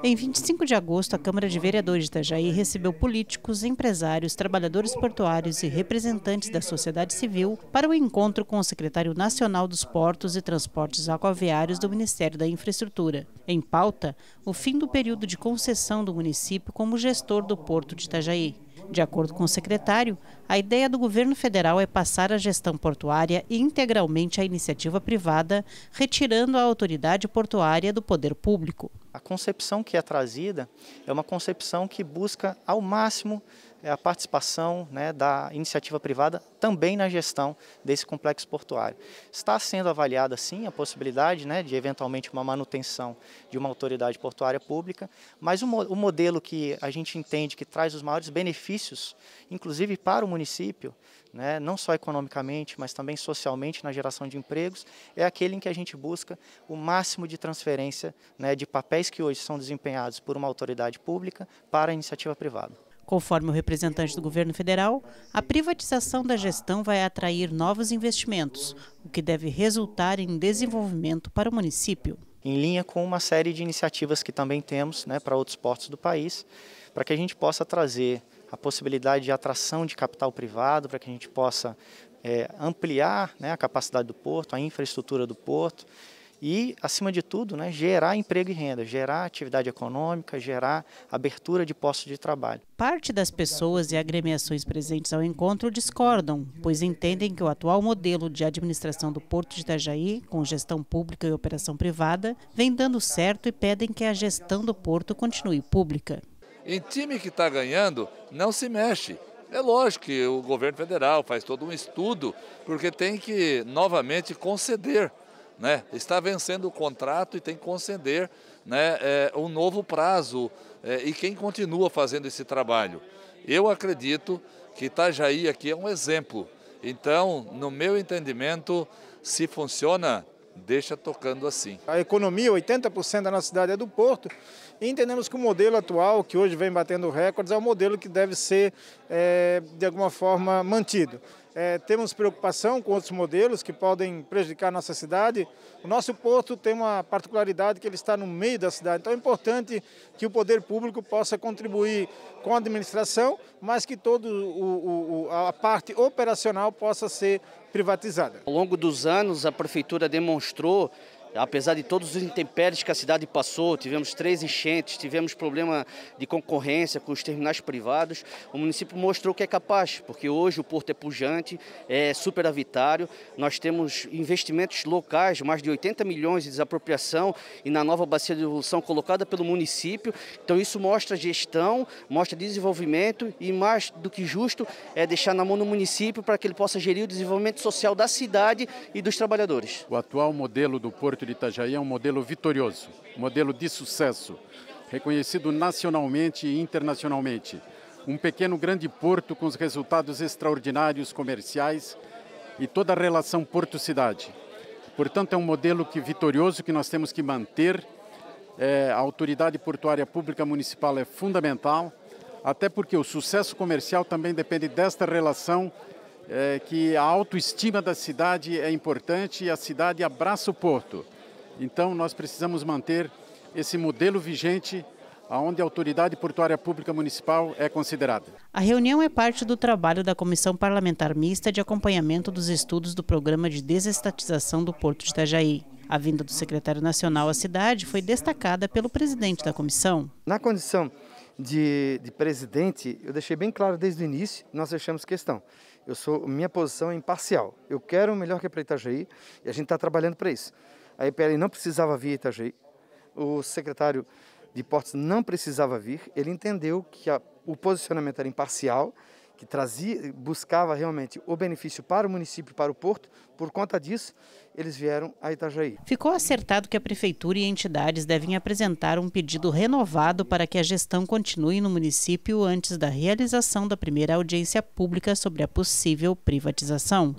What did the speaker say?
Em 25 de agosto, a Câmara de Vereadores de Itajaí recebeu políticos, empresários, trabalhadores portuários e representantes da sociedade civil para o um encontro com o secretário nacional dos Portos e Transportes Aquaviários do Ministério da Infraestrutura. Em pauta, o fim do período de concessão do município como gestor do Porto de Itajaí. De acordo com o secretário, a ideia do governo federal é passar a gestão portuária integralmente à iniciativa privada, retirando a autoridade portuária do poder público. A concepção que é trazida é uma concepção que busca ao máximo eh, a participação né, da iniciativa privada também na gestão desse complexo portuário. Está sendo avaliada, sim, a possibilidade né, de eventualmente uma manutenção de uma autoridade portuária pública, mas o, mo o modelo que a gente entende que traz os maiores benefícios, inclusive para o município, né, não só economicamente, mas também socialmente na geração de empregos, é aquele em que a gente busca o máximo de transferência né, de papéis papéis que hoje são desempenhados por uma autoridade pública para a iniciativa privada. Conforme o representante do governo federal, a privatização da gestão vai atrair novos investimentos, o que deve resultar em desenvolvimento para o município. Em linha com uma série de iniciativas que também temos né, para outros portos do país, para que a gente possa trazer a possibilidade de atração de capital privado, para que a gente possa é, ampliar né, a capacidade do porto, a infraestrutura do porto, e, acima de tudo, né, gerar emprego e renda, gerar atividade econômica, gerar abertura de postos de trabalho. Parte das pessoas e agremiações presentes ao encontro discordam, pois entendem que o atual modelo de administração do Porto de Itajaí, com gestão pública e operação privada, vem dando certo e pedem que a gestão do porto continue pública. Em time que está ganhando, não se mexe. É lógico que o governo federal faz todo um estudo, porque tem que novamente conceder né? Está vencendo o contrato e tem que conceder né, é, um novo prazo. É, e quem continua fazendo esse trabalho? Eu acredito que Itajaí aqui é um exemplo. Então, no meu entendimento, se funciona, deixa tocando assim. A economia, 80% da nossa cidade é do porto, e entendemos que o modelo atual, que hoje vem batendo recordes, é o modelo que deve ser, é, de alguma forma, mantido. É, temos preocupação com outros modelos que podem prejudicar a nossa cidade. O nosso porto tem uma particularidade que ele está no meio da cidade, então é importante que o poder público possa contribuir com a administração, mas que toda a parte operacional possa ser privatizada. Ao longo dos anos, a prefeitura demonstrou apesar de todos os intempéries que a cidade passou, tivemos três enchentes, tivemos problema de concorrência com os terminais privados, o município mostrou que é capaz, porque hoje o porto é pujante, é superavitário, nós temos investimentos locais, mais de 80 milhões de desapropriação e na nova bacia de evolução colocada pelo município, então isso mostra gestão, mostra desenvolvimento e mais do que justo é deixar na mão do município para que ele possa gerir o desenvolvimento social da cidade e dos trabalhadores. O atual modelo do porto aeroporto de Itajaí é um modelo vitorioso, modelo de sucesso, reconhecido nacionalmente e internacionalmente. Um pequeno grande porto com os resultados extraordinários comerciais e toda a relação porto-cidade. Portanto, é um modelo que vitorioso que nós temos que manter. É, a autoridade portuária pública municipal é fundamental, até porque o sucesso comercial também depende desta relação é, que a autoestima da cidade é importante e a cidade abraça o porto. Então nós precisamos manter esse modelo vigente aonde a autoridade portuária pública municipal é considerada. A reunião é parte do trabalho da Comissão Parlamentar Mista de Acompanhamento dos Estudos do Programa de Desestatização do Porto de Itajaí. A vinda do secretário nacional à cidade foi destacada pelo presidente da comissão. Na condição de, de presidente, eu deixei bem claro desde o início, nós deixamos questão. Eu sou, minha posição é imparcial. Eu quero o melhor que é para Itajaí e a gente está trabalhando para isso. A EPL não precisava vir a Itajaí. O secretário de Portos não precisava vir. Ele entendeu que a, o posicionamento era imparcial que trazia, buscava realmente o benefício para o município e para o porto, por conta disso, eles vieram a Itajaí. Ficou acertado que a prefeitura e entidades devem apresentar um pedido renovado para que a gestão continue no município antes da realização da primeira audiência pública sobre a possível privatização.